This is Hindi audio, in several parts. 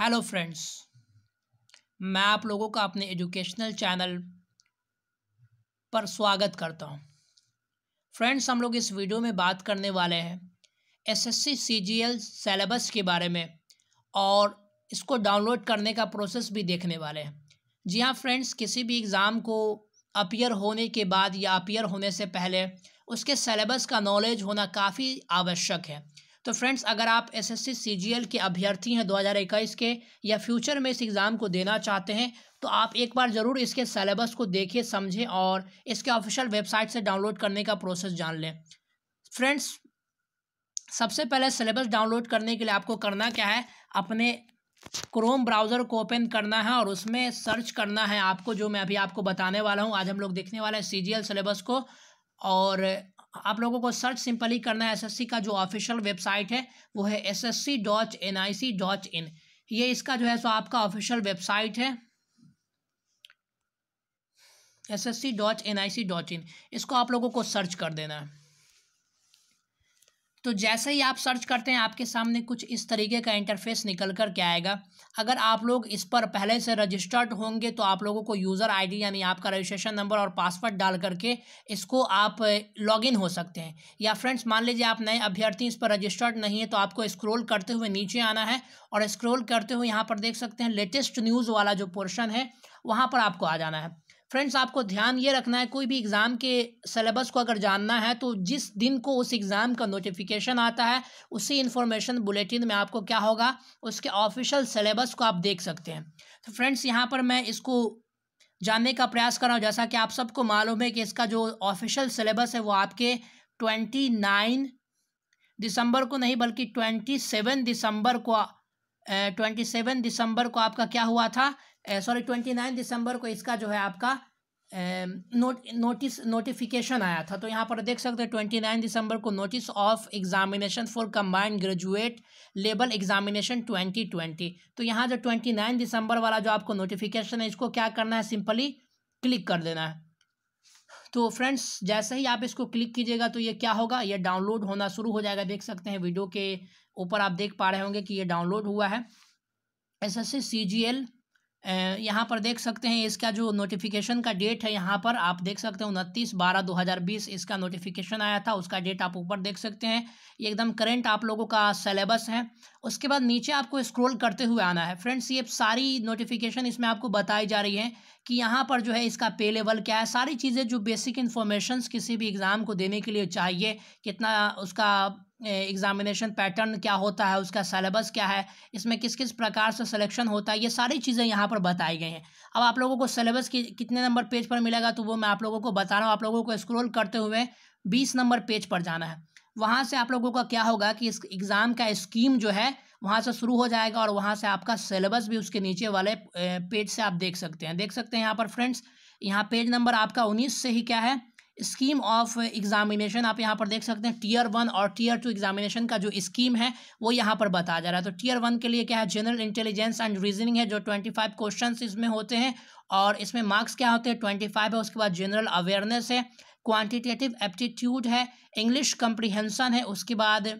हेलो फ्रेंड्स मैं आप लोगों का अपने एजुकेशनल चैनल पर स्वागत करता हूं फ्रेंड्स हम लोग इस वीडियो में बात करने वाले हैं एसएससी सीजीएल सिलेबस के बारे में और इसको डाउनलोड करने का प्रोसेस भी देखने वाले हैं जी हाँ फ्रेंड्स किसी भी एग्ज़ाम को अपियर होने के बाद या अपियर होने से पहले उसके सेलेबस का नॉलेज होना काफ़ी आवश्यक है तो फ्रेंड्स अगर आप एसएससी सीजीएल के अभ्यर्थी हैं 2021 के या फ्यूचर में इस एग्ज़ाम को देना चाहते हैं तो आप एक बार ज़रूर इसके सेलेबस को देखें समझें और इसके ऑफिशियल वेबसाइट से डाउनलोड करने का प्रोसेस जान लें फ्रेंड्स सबसे पहले सलेबस डाउनलोड करने के लिए आपको करना क्या है अपने क्रोम ब्राउज़र को ओपन करना है और उसमें सर्च करना है आपको जो मैं अभी आपको बताने वाला हूँ आज हम लोग देखने वाले हैं सी सिलेबस को और आप लोगों को सर्च सिंपली करना है एसएससी का जो ऑफिशियल वेबसाइट है वो है S S C dot N I C dot in ये इसका जो है सो आपका ऑफिशियल वेबसाइट है S S C dot N I C dot in इसको आप लोगों को सर्च कर देना है तो जैसे ही आप सर्च करते हैं आपके सामने कुछ इस तरीके का इंटरफेस निकल कर के आएगा अगर आप लोग इस पर पहले से रजिस्टर्ड होंगे तो आप लोगों को यूज़र आईडी यानी आपका रजिस्ट्रेशन नंबर और पासवर्ड डाल करके इसको आप लॉगिन हो सकते हैं या फ्रेंड्स मान लीजिए आप नए अभ्यर्थी इस पर रजिस्टर्ड नहीं है तो आपको स्क्रोल करते हुए नीचे आना है और स्क्रोल करते हुए यहाँ पर देख सकते हैं लेटेस्ट न्यूज़ वाला जो पोर्शन है वहाँ पर आपको आ जाना है फ्रेंड्स आपको ध्यान ये रखना है कोई भी एग्ज़ाम के सिलेबस को अगर जानना है तो जिस दिन को उस एग्ज़ाम का नोटिफिकेशन आता है उसी इन्फॉर्मेशन बुलेटिन में आपको क्या होगा उसके ऑफिशियल सलेबस को आप देख सकते हैं तो फ्रेंड्स यहाँ पर मैं इसको जानने का प्रयास कर रहा हूँ जैसा कि आप सबको मालूम है कि इसका जो ऑफिशियल सलेबस है वो आपके ट्वेंटी नाइन दिसंबर को नहीं बल्कि ट्वेंटी सेवन दिसंबर को ट्वेंटी सेवन दिसंबर को आपका क्या हुआ था सॉरी ट्वेंटी नाइन दिसंबर को इसका जो है आपका नोट नोटिस नोटिफिकेशन आया था तो यहाँ पर देख सकते हैं ट्वेंटी नाइन दिसंबर को notice of examination for combined graduate level examination twenty twenty तो यहाँ जो ट्वेंटी नाइन दिसंबर वाला जो आपको नोटिफिकेशन है इसको क्या करना है सिंपली क्लिक कर देना है तो फ्रेंड्स जैसे ही आप इसको क्लिक कीजिएगा तो ये क्या होगा ये डाउनलोड होना शुरू हो जाएगा देख सकते हैं वीडियो के ऊपर आप देख पा रहे होंगे कि ये डाउनलोड हुआ है S S C G L यहाँ पर देख सकते हैं इसका जो नोटिफिकेशन का डेट है यहाँ पर आप देख सकते हैं उनतीस बारह दो हज़ार बीस इसका नोटिफिकेशन आया था उसका डेट आप ऊपर देख सकते हैं ये एकदम करेंट आप लोगों का सिलेबस है उसके बाद नीचे आपको स्क्रॉल करते हुए आना है फ्रेंड्स ये सारी नोटिफिकेशन इसमें आपको बताई जा रही है कि यहाँ पर जो है इसका पे लेवल क्या है सारी चीज़ें जो बेसिक इन्फॉर्मेशन किसी भी एग्ज़ाम को देने के लिए चाहिए कितना उसका एग्ज़ामिनेशन पैटर्न क्या होता है उसका सलेबस क्या है इसमें किस किस प्रकार से सिलेक्शन होता है ये सारी चीज़ें यहाँ पर बताई गई हैं अब आप लोगों को सलेबस की कितने नंबर पेज पर मिलेगा तो वो मैं आप लोगों को बता रहा हूँ आप लोगों को स्क्रोल करते हुए बीस नंबर पेज पर जाना है वहाँ से आप लोगों का क्या होगा कि इस एग्ज़ाम का स्कीम जो है वहाँ से शुरू हो जाएगा और वहाँ से आपका सिलेबस भी उसके नीचे वाले पेज से आप देख सकते हैं देख सकते हैं यहाँ पर फ्रेंड्स यहाँ पेज नंबर आपका उन्नीस से ही क्या है स्कीम ऑफ एग्जामिनेशन आप यहाँ पर देख सकते हैं टीयर वन और टीयर टू एग्जामिनेशन का जो स्कीम है वो यहाँ पर बताया जा रहा है तो टीयर वन के लिए क्या है जनरल इंटेलिजेंस एंड रीजनिंग है जो ट्वेंटी फाइव क्वेश्चन इसमें होते हैं और इसमें मार्क्स क्या होते हैं ट्वेंटी फाइव है उसके बाद जनरल अवेयरनेस है क्वान्टिटेटिव एप्टीट्यूड है इंग्लिश कम्प्रीहेंसन है उसके बाद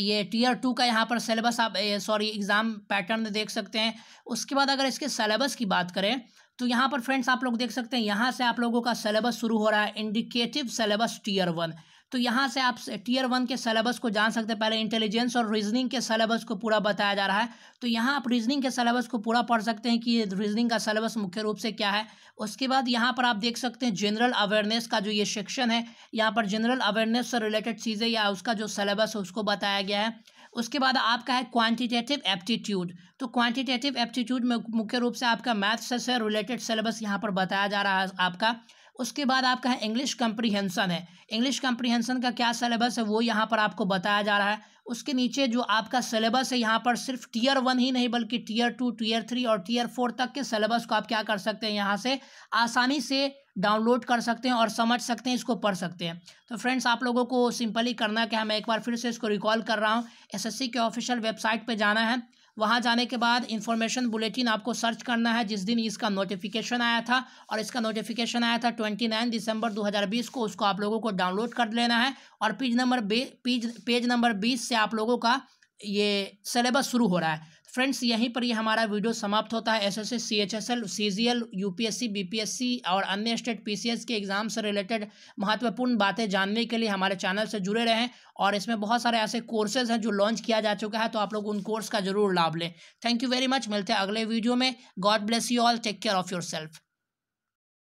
ये टीयर टू का यहाँ पर सिलेबस आप सॉरी एग्ज़ाम पैटर्न देख सकते हैं उसके बाद अगर इसके सिलेबस की बात करें तो यहाँ पर फ्रेंड्स आप लोग देख सकते हैं यहाँ से आप लोगों का सिलेबस शुरू हो रहा है इंडिकेटिव सिलेबस टीयर वन तो यहाँ से आप टीयर वन के सलेबस को जान सकते हैं पहले इंटेलिजेंस और रीजनिंग के सलेबस को पूरा बताया जा रहा है तो यहाँ आप रीजनिंग के सलेबस को पूरा पढ़ सकते हैं कि रीजनिंग का सलेबस मुख्य रूप से क्या है उसके बाद यहाँ पर आप देख सकते हैं जनरल अवेयरनेस का जो ये सेक्शन है यहाँ पर जनरल अवेयरनेस से रिलेटेड चीज़ें या उसका जो सलेबस है उसको बताया गया है उसके बाद आपका है क्वांटिटेटिव एप्टीट्यूड तो क्वांटिटेटिव एप्टीट्यूड में मुख्य रूप से आपका मैथ्स से रिलेटेड सिलेबस यहाँ पर बताया जा रहा है आपका उसके बाद आपका है इंग्लिश कंप्रीहेंसन है इंग्लिश कंप्रीहेंसन का क्या सिलेबस है वो यहाँ पर आपको बताया जा रहा है उसके नीचे जो आपका सिलेबस है यहाँ पर सिर्फ टीयर वन ही नहीं बल्कि टीयर टू टीयर थ्री और टीयर फोर तक के सिलेबस को आप क्या कर सकते हैं यहाँ से आसानी से डाउनलोड कर सकते हैं और समझ सकते हैं इसको पढ़ सकते हैं तो फ्रेंड्स आप लोगों को सिंपली करना क्या है हाँ, मैं एक बार फिर से इसको रिकॉल कर रहा हूँ एसएससी के ऑफिशियल वेबसाइट पर जाना है वहाँ जाने के बाद इन्फॉर्मेशन बुलेटिन आपको सर्च करना है जिस दिन इसका नोटिफिकेशन आया था और इसका नोटिफिकेशन आया था ट्वेंटी नाइन दिसंबर दो हज़ार बीस को उसको आप लोगों को डाउनलोड कर लेना है और पेज नंबर बे पेज पेज नंबर बीस से आप लोगों का ये सिलेबस शुरू हो रहा है फ्रेंड्स यहीं पर ये यह हमारा वीडियो समाप्त होता है S S S C H S L C G L U P S C B P S C और अन्य स्टेट पी सी एस के एग्ज़ाम से रिलेटेड महत्वपूर्ण बातें जानने के लिए हमारे चैनल से जुड़े रहें और इसमें बहुत सारे ऐसे कोर्सेज हैं जो लॉन्च किया जा चुका है तो आप लोग उन कोर्स का जरूर लाभ लें थैंक यू वेरी मच मिलते हैं अगले वीडियो में God bless you all take care of your self